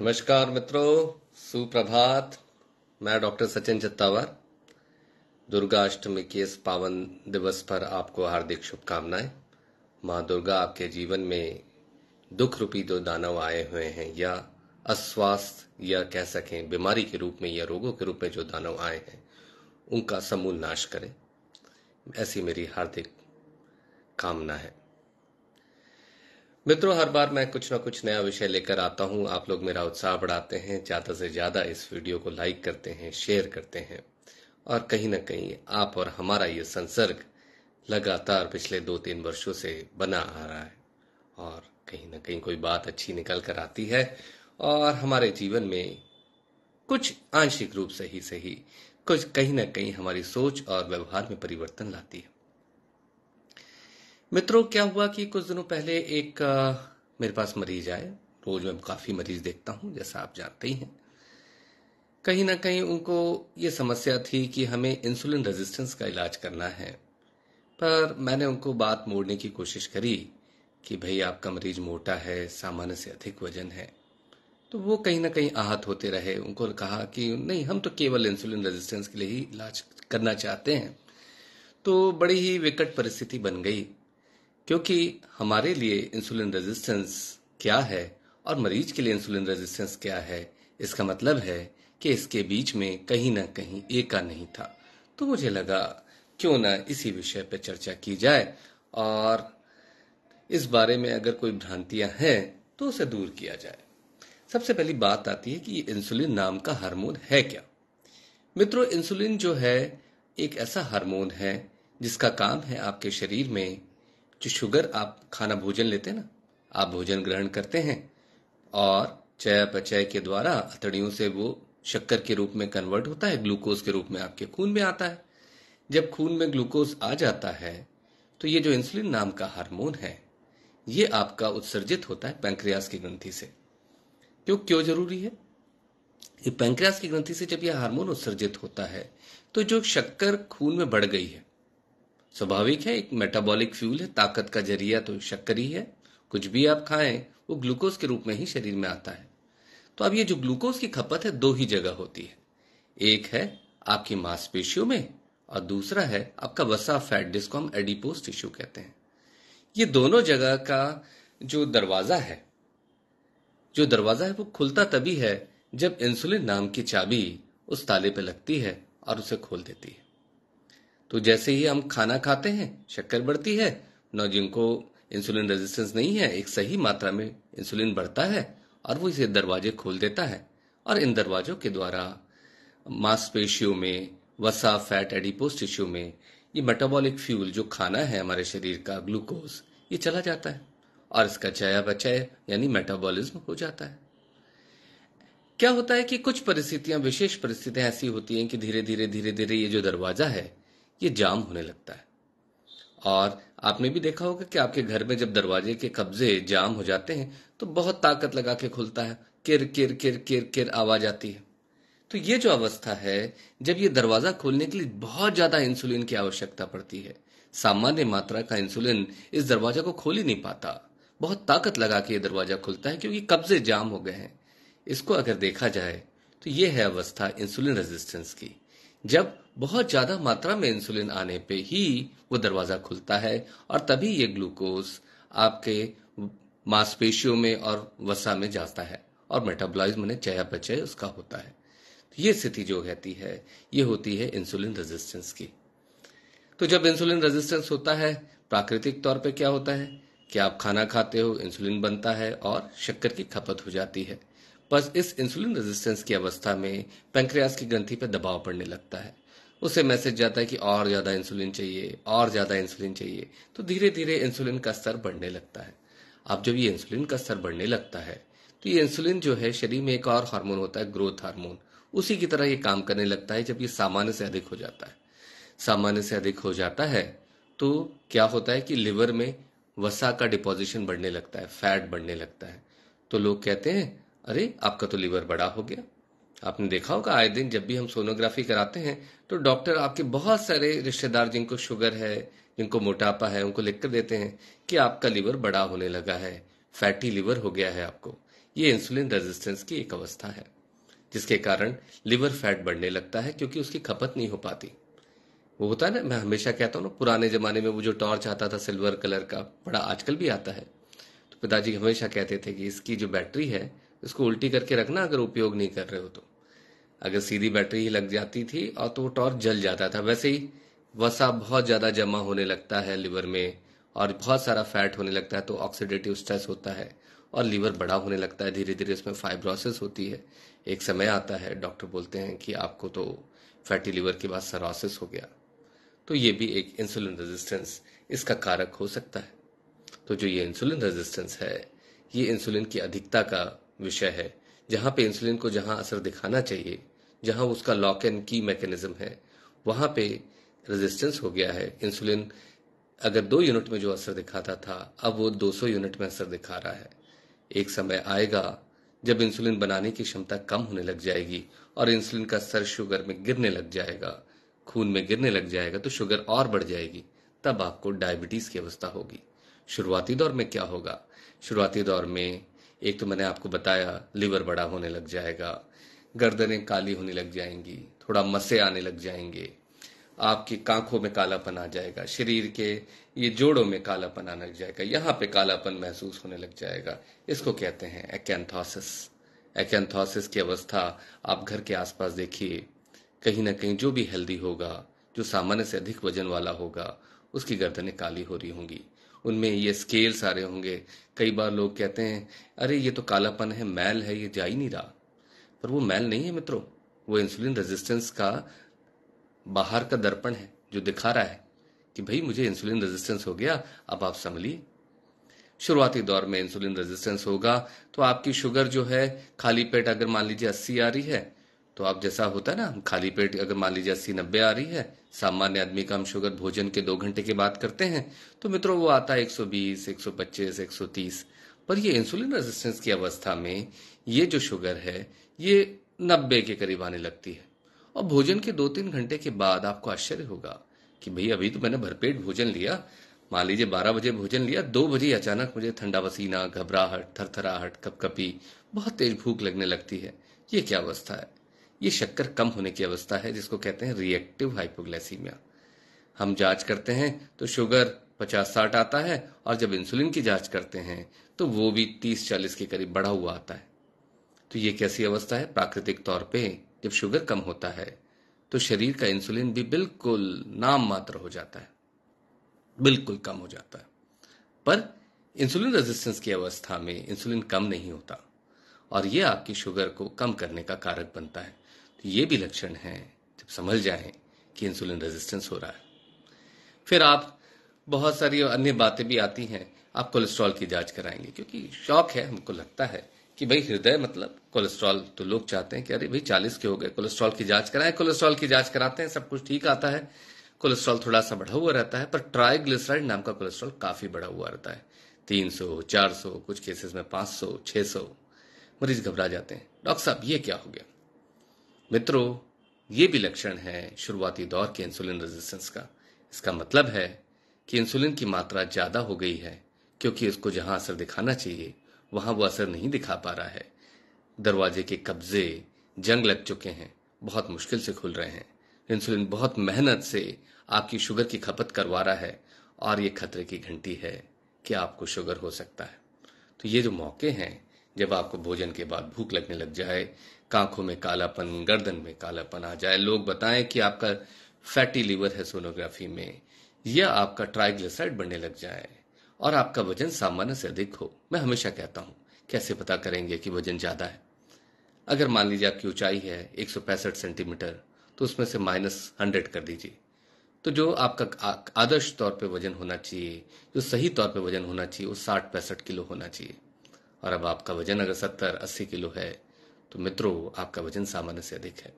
नमस्कार मित्रों सुप्रभात मैं डॉक्टर सचिन चित्तावर दुर्गा अष्टमी के इस पावन दिवस पर आपको हार्दिक शुभकामनाएं माँ दुर्गा आपके जीवन में दुख रूपी जो दानव आए हुए हैं या अस्वास्थ्य या कह सकें बीमारी के रूप में या रोगों के रूप में जो दानव आए हैं उनका समूल नाश करें ऐसी मेरी हार्दिक कामना है मित्रों हर बार मैं कुछ ना कुछ नया विषय लेकर आता हूं आप लोग मेरा उत्साह बढ़ाते हैं ज्यादा से ज्यादा इस वीडियो को लाइक करते हैं शेयर करते हैं और कहीं ना कहीं आप और हमारा ये संसर्ग लगातार पिछले दो तीन वर्षों से बना आ रहा है और कहीं ना कहीं कोई बात अच्छी निकल कर आती है और हमारे जीवन में कुछ आंशिक रूप से ही सही कुछ कहीं ना कहीं हमारी सोच और व्यवहार में परिवर्तन लाती है मित्रों क्या हुआ कि कुछ दिनों पहले एक आ, मेरे पास मरीज आए रोज मैं काफी मरीज देखता हूं जैसा आप जानते ही हैं कहीं ना कहीं उनको ये समस्या थी कि हमें इंसुलिन रेजिस्टेंस का इलाज करना है पर मैंने उनको बात मोड़ने की कोशिश करी कि भाई आपका मरीज मोटा है सामान्य से अधिक वजन है तो वो कहीं ना कहीं आहत होते रहे उनको कहा कि नहीं हम तो केवल इंसुलिन रेजिस्टेंस के लिए ही इलाज करना चाहते हैं तो बड़ी ही विकट परिस्थिति बन गई क्योंकि हमारे लिए इंसुलिन रेजिस्टेंस क्या है और मरीज के लिए इंसुलिन रेजिस्टेंस क्या है इसका मतलब है कि इसके बीच में कहीं ना कहीं एका नहीं था तो मुझे लगा क्यों ना इसी विषय पर चर्चा की जाए और इस बारे में अगर कोई भ्रांतियां हैं तो उसे दूर किया जाए सबसे पहली बात आती है कि इंसुलिन नाम का हार्मोन है क्या मित्रों इंसुलिन जो है एक ऐसा हार्मोन है जिसका काम है आपके शरीर में जो शुगर आप खाना भोजन लेते हैं ना आप भोजन ग्रहण करते हैं और चयापचय के द्वारा अतड़ियों से वो शक्कर के रूप में कन्वर्ट होता है ग्लूकोज के रूप में आपके खून में आता है जब खून में ग्लूकोज आ जाता है तो ये जो इंसुलिन नाम का हार्मोन है ये आपका उत्सर्जित होता है पैंक्रियास की ग्रंथि से क्यों क्यों जरूरी है ये पैंक्रियास की ग्रंथि से जब यह हार्मोन उत्सर्जित होता है तो जो शक्कर खून में बढ़ गई है स्वाभाविक है एक मेटाबॉलिक फ्यूल है ताकत का जरिया तो शक्कर ही है कुछ भी आप खाएं वो ग्लूकोज के रूप में ही शरीर में आता है तो अब ये जो ग्लूकोज की खपत है दो ही जगह होती है एक है आपकी मांसपेशियों में और दूसरा है आपका वसा फैट जिसको हम एडिपोज टिश्यू कहते हैं ये दोनों जगह का जो दरवाजा है जो दरवाजा है वो खुलता तभी है जब इंसुलिन नाम की चाबी उस ताले पे लगती है और उसे खोल देती है तो जैसे ही हम खाना खाते हैं शक्कर बढ़ती है ना जिनको इंसुलिन रेजिस्टेंस नहीं है एक सही मात्रा में इंसुलिन बढ़ता है और वो इसे दरवाजे खोल देता है और इन दरवाजों के द्वारा मांसपेशियों में वसा फैट एडिपोस टिश्यू में ये मेटाबॉलिक फ्यूल जो खाना है हमारे शरीर का ग्लूकोज ये चला जाता है और इसका चया बचाय यानी मेटाबॉलिज्म हो जाता है क्या होता है कि कुछ परिस्थितियां विशेष परिस्थितियां ऐसी होती हैं कि धीरे धीरे धीरे धीरे ये जो दरवाजा है ये जाम होने लगता है और आपने भी देखा होगा कि आपके घर में जब दरवाजे के कब्जे जाम हो जाते हैं तो बहुत ताकत लगा के खुलता है किर किर किर किर किर आवाज आती है तो ये जो अवस्था है जब ये दरवाजा खोलने के लिए बहुत ज्यादा इंसुलिन की आवश्यकता पड़ती है सामान्य मात्रा का इंसुलिन इस दरवाजा को खोल ही नहीं पाता बहुत ताकत लगा के ये दरवाजा खुलता है क्योंकि कब्जे जाम हो गए हैं इसको अगर देखा जाए तो ये है अवस्था इंसुलिन रेजिस्टेंस की जब बहुत ज्यादा मात्रा में इंसुलिन आने पे ही वो दरवाजा खुलता है और तभी ये ग्लूकोज आपके मांसपेशियों में और वसा में जाता है और मेटाबोलाइज्म ने चयापचय उसका होता है तो ये स्थिति जो रहती है ये होती है इंसुलिन रेजिस्टेंस की तो जब इंसुलिन रेजिस्टेंस होता है प्राकृतिक तौर पे क्या होता है कि आप खाना खाते हो इंसुलिन बनता है और शक्कर की खपत हो जाती है बस इस इंसुलिन रेजिस्टेंस की अवस्था में पेंक्रियास की ग्रंथि पर दबाव पड़ने लगता है उसे मैसेज जाता है कि और ज़्यादा इंसुलिन चाहिए और ज़्यादा इंसुलिन चाहिए तो धीरे धीरे इंसुलिन का स्तर बढ़ने लगता है अब जब ये इंसुलिन का स्तर बढ़ने लगता है तो ये इंसुलिन जो है शरीर में एक और हार्मोन होता है ग्रोथ हार्मोन उसी की तरह ये काम करने लगता है जब ये सामान्य से अधिक हो जाता है सामान्य से अधिक हो जाता है तो क्या होता है कि लिवर में वसा का डिपोजिशन बढ़ने लगता है फैट बढ़ने लगता है तो लोग कहते हैं अरे आपका तो लीवर बड़ा हो गया आपने देखा होगा आए दिन जब भी हम सोनोग्राफी कराते हैं तो डॉक्टर आपके बहुत सारे रिश्तेदार जिनको शुगर है जिनको मोटापा है उनको लिख कर देते हैं कि आपका लीवर बड़ा होने लगा है फैटी लीवर हो गया है आपको ये इंसुलिन रेजिस्टेंस की एक अवस्था है जिसके कारण लीवर फैट बढ़ने लगता है क्योंकि उसकी खपत नहीं हो पाती वो होता है ना मैं हमेशा कहता हूँ ना पुराने जमाने में वो जो टॉर्च आता था सिल्वर कलर का बड़ा आजकल भी आता है तो पिताजी हमेशा कहते थे कि इसकी जो बैटरी है इसको उल्टी करके रखना अगर उपयोग नहीं कर रहे हो तो अगर सीधी बैटरी ही लग जाती थी और तो वो टॉर्च जल जाता था वैसे ही वसा बहुत ज़्यादा जमा होने लगता है लिवर में और बहुत सारा फैट होने लगता है तो ऑक्सीडेटिव स्ट्रेस होता है और लीवर बड़ा होने लगता है धीरे धीरे उसमें फाइब्रोसिस होती है एक समय आता है डॉक्टर बोलते हैं कि आपको तो फैटी लीवर के बाद सरोसिस हो गया तो ये भी एक इंसुलिन रेजिस्टेंस इसका कारक हो सकता है तो जो ये इंसुलिन रेजिस्टेंस है ये इंसुलिन की अधिकता का विषय है जहां पे इंसुलिन को जहां असर दिखाना चाहिए जहां उसका लॉक एंड की मैकेनिज्म है वहां पे रेजिस्टेंस हो गया है इंसुलिन अगर दो यूनिट में जो असर दिखाता था अब वो 200 यूनिट में असर दिखा रहा है एक समय आएगा जब इंसुलिन बनाने की क्षमता कम होने लग जाएगी और इंसुलिन का स्तर शुगर में गिरने लग जाएगा खून में गिरने लग जाएगा तो शुगर और बढ़ जाएगी तब आपको डायबिटीज की अवस्था होगी शुरुआती दौर में क्या होगा शुरुआती दौर में एक तो मैंने आपको बताया लिवर बड़ा होने लग जाएगा गर्दनें काली होने लग जाएंगी थोड़ा मसे आने लग जाएंगे आपकी कांखों में कालापन आ जाएगा शरीर के ये जोड़ों में कालापन आने लग जाएगा यहाँ पे कालापन महसूस होने लग जाएगा इसको कहते हैं एकेंथोसिस एकेंथोसिस की अवस्था आप घर के आसपास देखिए कहीं ना कहीं जो भी हेल्दी होगा जो सामान्य से अधिक वजन वाला होगा उसकी गर्दनें काली हो रही होंगी उनमें ये स्केल सारे होंगे कई बार लोग कहते हैं अरे ये तो कालापन है मैल है ये जा ही नहीं रहा पर वो मैल नहीं है मित्रों वो इंसुलिन रेजिस्टेंस का बाहर का दर्पण है जो दिखा रहा है कि भाई मुझे इंसुलिन रेजिस्टेंस हो गया अब आप संभलिए शुरुआती दौर में इंसुलिन रेजिस्टेंस होगा तो आपकी शुगर जो है खाली पेट अगर मान लीजिए अस्सी आ रही है तो आप जैसा होता है ना खाली पेट अगर मान लीजिए अस्सी नब्बे आ रही है सामान्य आदमी का हम शुगर भोजन के दो घंटे की बात करते हैं तो मित्रों वो आता है एक एक सौ सौ बीस पच्चीस एक सौ तीस पर ये इंसुलिन रेजिस्टेंस की अवस्था में ये जो शुगर है ये नब्बे के करीब आने लगती है और भोजन के दो तीन घंटे के बाद आपको आश्चर्य होगा कि भाई अभी तो मैंने भरपेट भोजन लिया मान लीजिए बारह बजे भोजन लिया दो बजे अचानक मुझे ठंडा पसीना घबराहट थरथराहट कपकपी बहुत तेज भूख लगने लगती है ये क्या अवस्था है ये शक्कर कम होने की अवस्था है जिसको कहते हैं रिएक्टिव हाइपोग्लाइसीमिया हम जांच करते हैं तो शुगर पचास साठ आता है और जब इंसुलिन की जांच करते हैं तो वो भी तीस चालीस के करीब बढ़ा हुआ आता है तो ये कैसी अवस्था है प्राकृतिक तौर पे जब शुगर कम होता है तो शरीर का इंसुलिन भी बिल्कुल नाम मात्र हो जाता है बिल्कुल कम हो जाता है पर इंसुलिन रेजिस्टेंस की अवस्था में इंसुलिन कम नहीं होता और यह आपकी शुगर को कम करने का कारक बनता है तो ये भी लक्षण है जब समझ जाए कि इंसुलिन रेजिस्टेंस हो रहा है फिर आप बहुत सारी अन्य बातें भी आती हैं आप कोलेस्ट्रॉल की जांच कराएंगे क्योंकि शौक है हमको लगता है कि भाई हृदय मतलब कोलेस्ट्रॉल तो लोग चाहते हैं कि अरे भाई चालीस के हो गए कोलेस्ट्रॉल की जांच कराएं कोलेस्ट्रॉल की जांच कराते हैं सब कुछ ठीक आता है कोलेस्ट्रॉल थोड़ा सा बढ़ा हुआ रहता है पर ट्राइग्लिसराइड नाम का कोलेस्ट्रॉल काफी बढ़ा हुआ रहता है तीन सौ चार सौ कुछ केसेस में पांच सौ छह सौ मरीज घबरा जाते हैं डॉक्टर साहब ये क्या हो गया मित्रों ये भी लक्षण है शुरुआती दौर के इंसुलिन रेजिस्टेंस का इसका मतलब है कि इंसुलिन की मात्रा ज्यादा हो गई है क्योंकि उसको जहां असर दिखाना चाहिए वहां वो असर नहीं दिखा पा रहा है दरवाजे के कब्जे जंग लग चुके हैं बहुत मुश्किल से खुल रहे हैं इंसुलिन बहुत मेहनत से आपकी शुगर की खपत करवा रहा है और ये खतरे की घंटी है कि आपको शुगर हो सकता है तो ये जो मौके हैं जब आपको भोजन के बाद भूख लगने लग जाए कांखों में कालापन गर्दन में कालापन आ जाए लोग बताएं कि आपका फैटी लीवर है सोनोग्राफी में या आपका ट्राइग्लिसराइड बढ़ने लग जाए और आपका वजन सामान्य से अधिक हो मैं हमेशा कहता हूं कैसे पता करेंगे कि वजन ज्यादा है अगर मान लीजिए आपकी ऊंचाई है एक सेंटीमीटर तो उसमें से माइनस हंड्रेड कर दीजिए तो जो आपका आदर्श तौर पे वजन होना चाहिए जो सही तौर पे वजन होना चाहिए वो साठ पैंसठ किलो होना चाहिए और अब आपका वजन अगर सत्तर अस्सी किलो है तो मित्रों आपका वजन सामान्य से अधिक है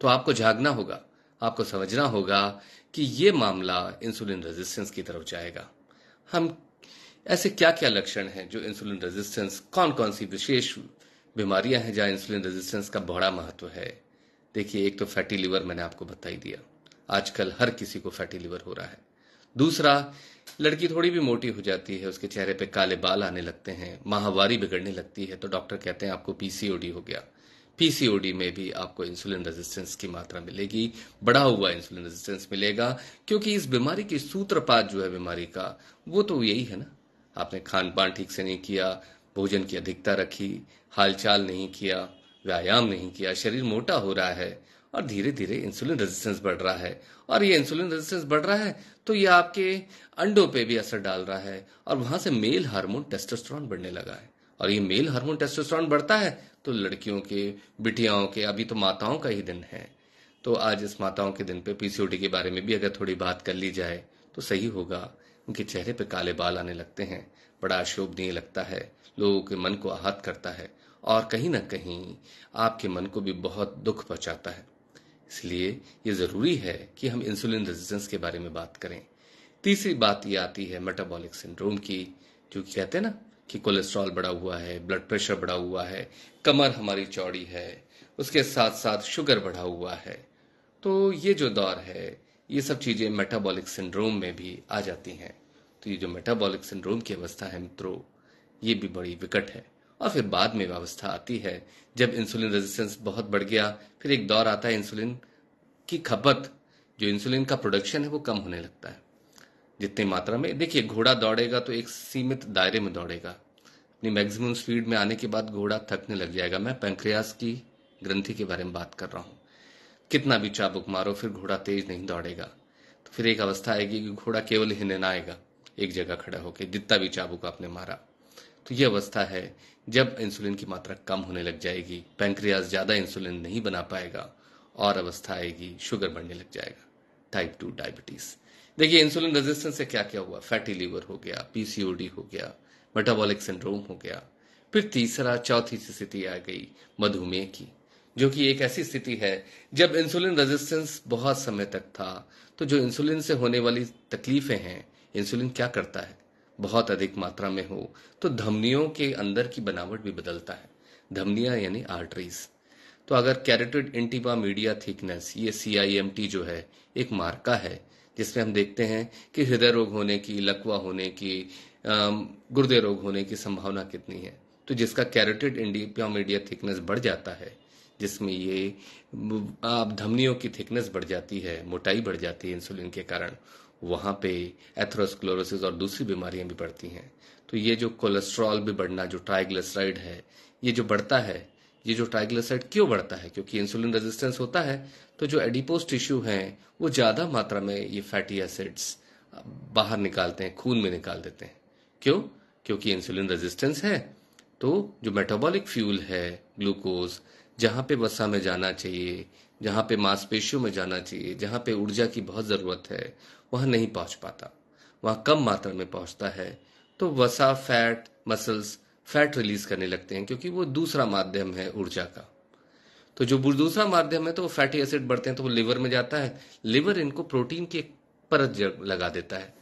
तो आपको जागना होगा आपको समझना होगा कि ये मामला इंसुलिन रेजिस्टेंस की तरफ जाएगा हम ऐसे क्या क्या लक्षण हैं जो इंसुलिन रेजिस्टेंस कौन कौन सी विशेष बीमारियां हैं जहां इंसुलिन रेजिस्टेंस का बड़ा महत्व है देखिए एक तो फैटी लिवर मैंने आपको बताई दिया आजकल हर किसी को फैटी लिवर हो रहा है दूसरा लड़की थोड़ी भी मोटी हो जाती है उसके चेहरे पे काले बाल आने लगते हैं माहवारी बिगड़ने लगती है तो डॉक्टर कहते हैं आपको पीसीओडी हो गया पीसीओडी में भी आपको इंसुलिन रेजिस्टेंस की मात्रा मिलेगी बढ़ा हुआ इंसुलिन रेजिस्टेंस मिलेगा क्योंकि इस बीमारी की सूत्रपात जो है बीमारी का वो तो यही है ना आपने खान पान ठीक से नहीं किया भोजन की अधिकता रखी हालचाल नहीं किया व्यायाम नहीं किया शरीर मोटा हो रहा है और धीरे धीरे इंसुलिन रेजिस्टेंस बढ़ रहा है और ये इंसुलिन रेजिस्टेंस बढ़ रहा है तो ये आपके अंडों पे भी असर डाल रहा है और वहां से मेल हार्मोन टेस्टोस्टेरोन बढ़ने लगा है और ये मेल हार्मोन टेस्टोस्टेरोन बढ़ता है तो लड़कियों के बिटियाओं के अभी तो माताओं का ही दिन है तो आज इस माताओं के दिन पे पीसीओडी के बारे में भी अगर थोड़ी बात कर ली जाए तो सही होगा उनके चेहरे पे काले बाल आने लगते हैं बड़ा अशोभनीय लगता है लोगों के मन को आहत करता है और कहीं ना कहीं आपके मन को भी बहुत दुख पहुंचाता है इसलिए ये जरूरी है कि हम इंसुलिन रेजिस्टेंस के बारे में बात करें तीसरी बात ये आती है मेटाबॉलिक सिंड्रोम की जो कहते हैं ना कि कोलेस्ट्रॉल बढ़ा हुआ है ब्लड प्रेशर बढ़ा हुआ है कमर हमारी चौड़ी है उसके साथ साथ शुगर बढ़ा हुआ है तो ये जो दौर है ये सब चीज़ें मेटाबॉलिक सिंड्रोम में भी आ जाती हैं तो ये जो मेटाबॉलिक सिंड्रोम की अवस्था है मित्रों ये भी बड़ी विकट है और फिर बाद में व्यवस्था आती है जब इंसुलिन रेजिस्टेंस बहुत बढ़ गया फिर एक दौर आता है इंसुलिन की खपत जो इंसुलिन का प्रोडक्शन है वो कम होने लगता है जितनी मात्रा में देखिए घोड़ा दौड़ेगा तो एक सीमित दायरे में दौड़ेगा अपनी मैक्सिमम स्पीड में आने के बाद घोड़ा थकने लग जाएगा मैं पेंक्रियास की ग्रंथि के बारे में बात कर रहा हूँ कितना भी चाबुक मारो फिर घोड़ा तेज नहीं दौड़ेगा तो फिर एक अवस्था आएगी कि घोड़ा केवल आएगा एक जगह खड़ा होकर जितना भी चाबुक आपने मारा तो ये अवस्था है जब इंसुलिन की मात्रा कम होने लग जाएगी पेंक्रियास ज़्यादा इंसुलिन नहीं बना पाएगा और अवस्था आएगी शुगर बढ़ने लग जाएगा टाइप टू डायबिटीज़ देखिए इंसुलिन रेजिस्टेंस से क्या क्या हुआ फैटी लीवर हो गया पीसीओडी हो गया मेटाबॉलिक सिंड्रोम हो गया फिर तीसरा चौथी स्थिति आ गई मधुमेह की जो कि एक ऐसी स्थिति है जब इंसुलिन रेजिस्टेंस बहुत समय तक था तो जो इंसुलिन से होने वाली तकलीफें हैं इंसुलिन क्या करता है बहुत अधिक मात्रा में हो तो धमनियों के अंदर की बनावट भी बदलता है धमनियां यानी आर्टरीज तो अगर कैरेटेड एंटीबा मीडिया थिकनेस ये सी जो है एक मार्का है जिसमें हम देखते हैं कि हृदय रोग होने की लकवा होने की गुर्दे रोग होने की संभावना कितनी है तो जिसका कैरोटिड इंडियोमीडिया थिकनेस बढ़ जाता है जिसमें ये आप धमनियों की थिकनेस बढ़ जाती है मोटाई बढ़ जाती है इंसुलिन के कारण वहां पे एथ्रोस्क्लोरोसिस और दूसरी बीमारियां भी बढ़ती हैं तो ये जो कोलेस्ट्रॉल भी बढ़ना जो ट्राइग्लिसराइड है ये जो बढ़ता है ये जो ट्राइग्लिसराइड क्यों बढ़ता है क्योंकि इंसुलिन रेजिस्टेंस होता है तो जो एडिपोज टिश्यू हैं वो ज़्यादा मात्रा में ये फैटी एसिड्स बाहर निकालते हैं खून में निकाल देते हैं क्यों क्योंकि इंसुलिन रेजिस्टेंस है तो जो मेटाबॉलिक फ्यूल है ग्लूकोज जहां पे वसा में जाना चाहिए जहां पे मांसपेशियों में जाना चाहिए जहां पे ऊर्जा की बहुत ज़रूरत है वहां नहीं पहुंच पाता वहां कम मात्रा में पहुंचता है तो वसा फैट मसल्स फैट रिलीज करने लगते हैं क्योंकि वो दूसरा माध्यम है ऊर्जा का तो जो दूसरा माध्यम है तो वो फैटी एसिड बढ़ते हैं तो वो लिवर में जाता है लिवर इनको प्रोटीन की एक परत लगा देता है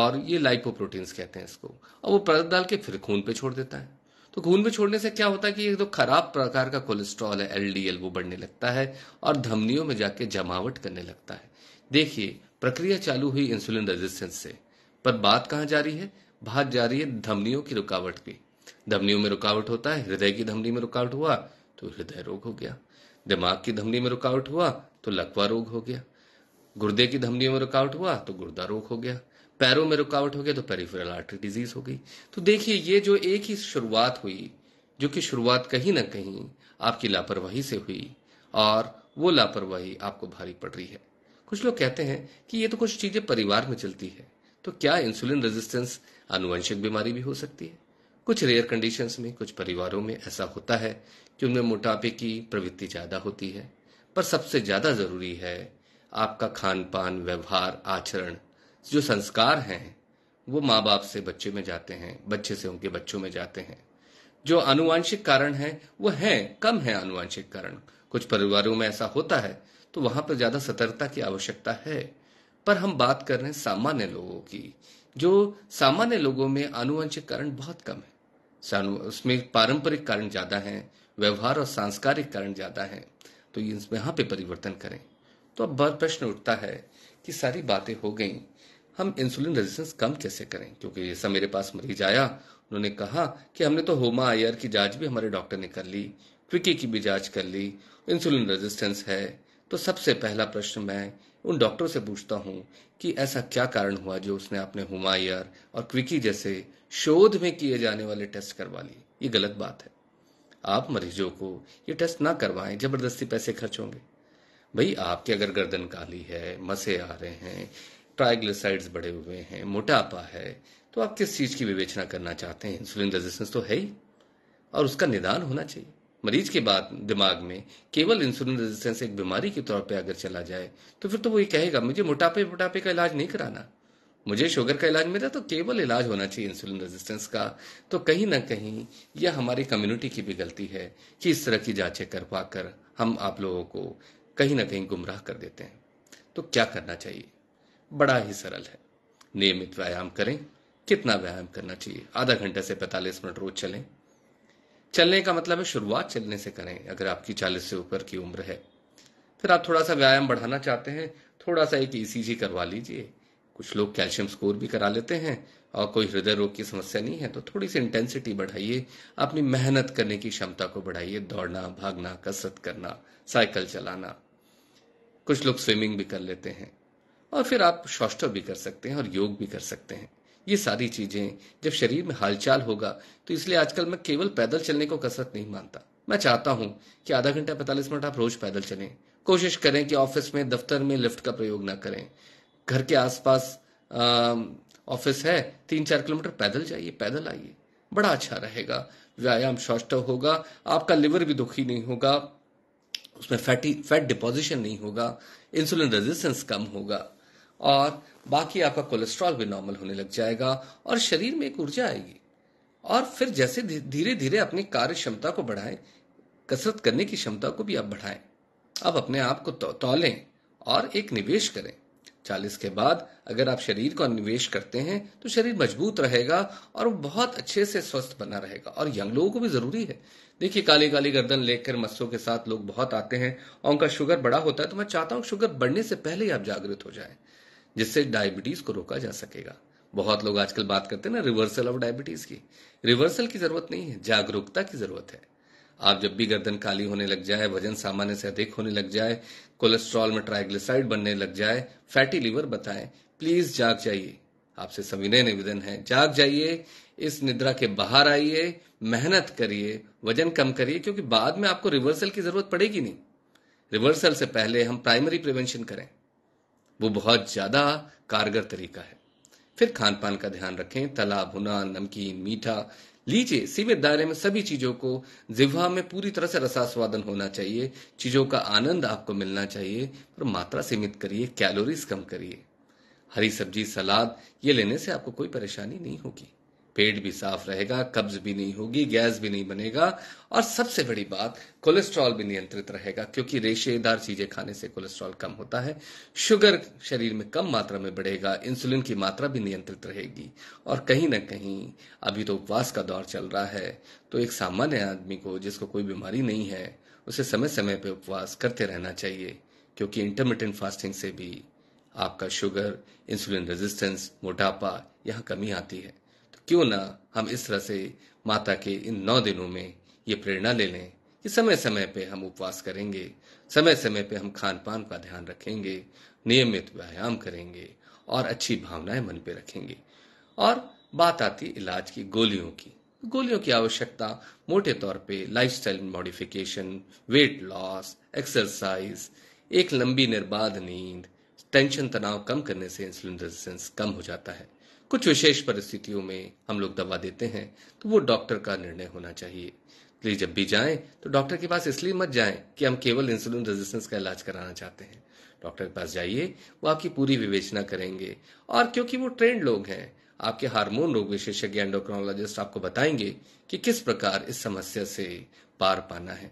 और ये लाइपोप्रोटीन्स कहते हैं इसको और वो परत डाल के फिर खून पे छोड़ देता है तो खून में छोड़ने से क्या होता है कि एक तो खराब प्रकार का कोलेस्ट्रॉल है एलडीएल वो बढ़ने लगता है और धमनियों में जाके जमावट करने लगता है देखिए प्रक्रिया चालू हुई इंसुलिन रेजिस्टेंस से पर बात कहां जा रही है बात जा रही है धमनियों की रुकावट की धमनियों में रुकावट होता है हृदय की धमनी में रुकावट हुआ तो हृदय रोग हो गया दिमाग की धमनी में रुकावट हुआ तो लकवा रोग हो गया गुर्दे की धमनियों में रुकावट हुआ तो गुर्दा रोग हो गया पैरों में रुकावट हो गया तो पेरीफेरल आर्टरी डिजीज हो गई तो देखिए ये जो एक ही शुरुआत हुई जो कि शुरुआत कहीं ना कहीं आपकी लापरवाही से हुई और वो लापरवाही आपको भारी पड़ रही है कुछ लोग कहते हैं कि ये तो कुछ चीजें परिवार में चलती है तो क्या इंसुलिन रेजिस्टेंस अनुवंशिक बीमारी भी हो सकती है कुछ रेयर कंडीशंस में कुछ परिवारों में ऐसा होता है कि उनमें मोटापे की प्रवृत्ति ज़्यादा होती है पर सबसे ज़्यादा ज़रूरी है आपका खान पान व्यवहार आचरण जो संस्कार हैं वो माँ बाप से बच्चे में जाते हैं बच्चे से उनके बच्चों में जाते हैं जो आनुवांशिक कारण है वो है कम है आनुवांशिक कारण कुछ परिवारों में ऐसा होता है तो वहां पर ज्यादा सतर्कता की आवश्यकता है पर हम बात कर रहे हैं सामान्य लोगों की जो सामान्य लोगों में आनुवंशिक कारण बहुत कम है सानु उसमें पारंपरिक कारण ज़्यादा हैं व्यवहार और सांस्कारिक कारण ज़्यादा हैं तो ये यहाँ पे परिवर्तन करें तो अब बार प्रश्न उठता है कि सारी बातें हो गई हम इंसुलिन रेजिस्टेंस कम कैसे करें क्योंकि जैसा मेरे पास मरीज आया उन्होंने कहा कि हमने तो होमा आयर की जांच भी हमारे डॉक्टर ने कर ली क्विकी की भी जांच कर ली इंसुलिन रेजिस्टेंस है तो सबसे पहला प्रश्न मैं उन डॉक्टरों से पूछता हूँ कि ऐसा क्या कारण हुआ जो उसने अपने हुमायर और क्विकी जैसे शोध में किए जाने वाले टेस्ट करवा लिए ये गलत बात है आप मरीजों को ये टेस्ट ना करवाएं जबरदस्ती पैसे खर्च होंगे भाई आपके अगर गर्दन काली है मसे आ रहे हैं ट्राइग्लिसाइड्स बढ़े हुए हैं मोटापा है तो आप किस चीज़ की विवेचना करना चाहते हैं इंसुलिन रेजिस्टेंस तो है ही और उसका निदान होना चाहिए मरीज के बाद दिमाग में केवल इंसुलिन रेजिस्टेंस एक बीमारी के तौर पर अगर चला जाए तो फिर तो वो ये कहेगा मुझे मोटापे मोटापे का इलाज नहीं कराना मुझे शुगर का इलाज मिला तो केवल इलाज होना चाहिए इंसुलिन रेजिस्टेंस का तो कहीं ना कहीं यह हमारी कम्युनिटी की भी गलती है कि इस तरह की जांचें कर पाकर हम आप लोगों को कहीं ना कहीं गुमराह कर देते हैं तो क्या करना चाहिए बड़ा ही सरल है नियमित व्यायाम करें कितना व्यायाम करना चाहिए आधा घंटे से पैंतालीस मिनट रोज चलें चलने का मतलब है शुरुआत चलने से करें अगर आपकी चालीस से ऊपर की उम्र है फिर आप थोड़ा सा व्यायाम बढ़ाना चाहते हैं थोड़ा सा एक ईसीजी e करवा लीजिए कुछ लोग कैल्शियम स्कोर भी करा लेते हैं और कोई हृदय रोग की समस्या नहीं है तो थोड़ी सी इंटेंसिटी बढ़ाइए अपनी मेहनत करने की क्षमता को बढ़ाइए दौड़ना भागना कसरत करना साइकिल चलाना कुछ लोग स्विमिंग भी कर लेते हैं और फिर आप शौष्टव भी कर सकते हैं और योग भी कर सकते हैं ये सारी चीजें जब शरीर में हालचाल होगा तो इसलिए आजकल मैं केवल पैदल चलने को कसरत नहीं मानता मैं चाहता हूं कि आधा घंटा पैंतालीस मिनट आप रोज पैदल चलें कोशिश करें कि ऑफिस में दफ्तर में लिफ्ट का प्रयोग ना करें घर के आसपास ऑफिस है तीन चार किलोमीटर पैदल जाइए पैदल आइए बड़ा अच्छा रहेगा व्यायाम स्वस्थ होगा आपका लिवर भी दुखी नहीं होगा उसमें फैटी फैट डिपोजिशन नहीं होगा इंसुलिन रेजिस्टेंस कम होगा और बाकी आपका कोलेस्ट्रॉल भी नॉर्मल होने लग जाएगा और शरीर में एक ऊर्जा आएगी और फिर जैसे धीरे धीरे अपनी कार्य क्षमता को बढ़ाएं कसरत करने की क्षमता को भी आप बढ़ाएं अब अपने आप को तो, तौलें और एक निवेश करें चालीस के बाद अगर आप शरीर को निवेश करते हैं तो शरीर मजबूत रहेगा और बहुत अच्छे से स्वस्थ बना रहेगा और यंग लोगों को भी जरूरी है देखिए काली काली गर्दन लेकर मस्सों के साथ लोग बहुत आते हैं और उनका शुगर बड़ा होता है तो मैं चाहता हूँ शुगर बढ़ने से पहले ही आप जागृत हो जाए जिससे डायबिटीज को रोका जा सकेगा बहुत लोग आजकल बात करते हैं ना रिवर्सल ऑफ डायबिटीज की रिवर्सल की जरूरत नहीं है जागरूकता की जरूरत है आप जब भी गर्दन काली होने लग जाए वजन सामान्य से अधिक होने लग जाए कोलेस्ट्रॉल में ट्राइग्लिसाइड बनने लग जाए फैटी लिवर बताएं प्लीज जाग जाइए आपसे सविनय निवेदन है जाग जाइए इस निद्रा के बाहर आइए मेहनत करिए वजन कम करिए क्योंकि बाद में आपको रिवर्सल की जरूरत पड़ेगी नहीं रिवर्सल से पहले हम प्राइमरी प्रिवेंशन करें वो बहुत ज्यादा कारगर तरीका है फिर खान पान का ध्यान रखें तला भुना नमकीन मीठा लीजिए सीमित दायरे में सभी चीजों को जिह्वा में पूरी तरह से रसास्वादन होना चाहिए चीजों का आनंद आपको मिलना चाहिए पर मात्रा सीमित करिए कैलोरीज कम करिए हरी सब्जी सलाद ये लेने से आपको कोई परेशानी नहीं होगी पेट भी साफ रहेगा कब्ज भी नहीं होगी गैस भी नहीं बनेगा और सबसे बड़ी बात कोलेस्ट्रॉल भी नियंत्रित रहेगा क्योंकि रेशेदार चीजें खाने से कोलेस्ट्रॉल कम होता है शुगर शरीर में कम मात्रा में बढ़ेगा इंसुलिन की मात्रा भी नियंत्रित रहेगी और कहीं ना कहीं अभी तो उपवास का दौर चल रहा है तो एक सामान्य आदमी को जिसको कोई बीमारी नहीं है उसे समय समय पर उपवास करते रहना चाहिए क्योंकि इंटरमीडियंट फास्टिंग से भी आपका शुगर इंसुलिन रेजिस्टेंस मोटापा यहाँ कमी आती है क्यों ना हम इस तरह से माता के इन नौ दिनों में ये प्रेरणा ले लें कि समय समय पे हम उपवास करेंगे समय समय पे हम खान पान का ध्यान रखेंगे नियमित व्यायाम करेंगे और अच्छी भावनाएं मन पे रखेंगे और बात आती इलाज की गोलियों की गोलियों की आवश्यकता मोटे तौर पे lifestyle modification weight loss exercise एक लंबी निर्बाध नींद टेंशन तनाव कम करने से इंसुलिन रेजिस्टेंस कम हो जाता है कुछ विशेष परिस्थितियों में हम लोग दवा देते हैं तो वो डॉक्टर का निर्णय होना चाहिए इसलिए जब भी जाएं तो डॉक्टर के पास इसलिए मत जाएं कि हम केवल इंसुलिन रेजिस्टेंस का इलाज कराना चाहते हैं डॉक्टर के पास जाइए वो आपकी पूरी विवेचना करेंगे और क्योंकि वो ट्रेंड लोग हैं आपके हार्मोन रोग विशेषज्ञ एंडोक्रोनोलॉजिस्ट आपको बताएंगे कि किस प्रकार इस समस्या से पार पाना है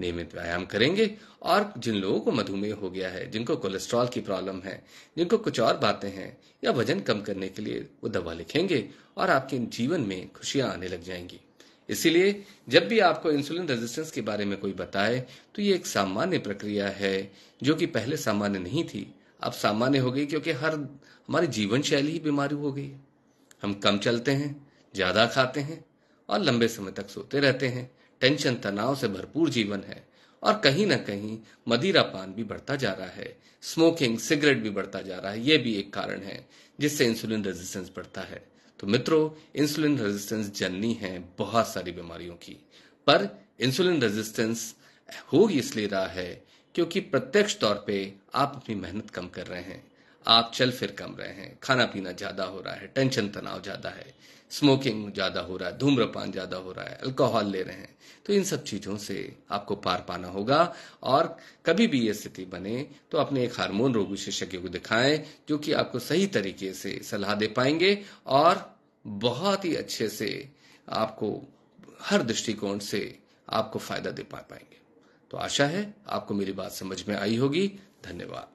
नियमित व्यायाम करेंगे और जिन लोगों को मधुमेह हो गया है जिनको कोलेस्ट्रॉल की प्रॉब्लम है जिनको कुछ और बातें हैं या वजन कम करने के लिए वो दवा लिखेंगे और आपके जीवन में खुशियां आने लग जाएंगी इसीलिए जब भी आपको इंसुलिन रेजिस्टेंस के बारे में कोई बताए तो ये एक सामान्य प्रक्रिया है जो कि पहले सामान्य नहीं थी अब सामान्य हो गई क्योंकि हर हमारी जीवन शैली ही बीमारी हो गई हम कम चलते हैं ज्यादा खाते हैं और लंबे समय तक सोते रहते हैं टेंशन तनाव से भरपूर जीवन है और कहीं ना कहीं मदिरा पान भी बढ़ता जा रहा है स्मोकिंग सिगरेट भी बढ़ता जा रहा है यह भी एक कारण है जिससे इंसुलिन रेजिस्टेंस बढ़ता है तो मित्रों इंसुलिन रेजिस्टेंस जननी है बहुत सारी बीमारियों की पर इंसुलिन रेजिस्टेंस हो इसलिए रहा है क्योंकि प्रत्यक्ष तौर पे आप अपनी मेहनत कम कर रहे हैं आप चल फिर कम रहे हैं खाना पीना ज़्यादा हो रहा है टेंशन तनाव ज़्यादा है स्मोकिंग ज़्यादा हो रहा है धूम्रपान ज़्यादा हो रहा है अल्कोहल ले रहे हैं तो इन सब चीज़ों से आपको पार पाना होगा और कभी भी ये स्थिति बने तो अपने एक हार्मोन रोग विशेषज्ञ को दिखाएं जो कि आपको सही तरीके से सलाह दे पाएंगे और बहुत ही अच्छे से आपको हर दृष्टिकोण से आपको फायदा दे पा पाएंगे तो आशा है आपको मेरी बात समझ में आई होगी धन्यवाद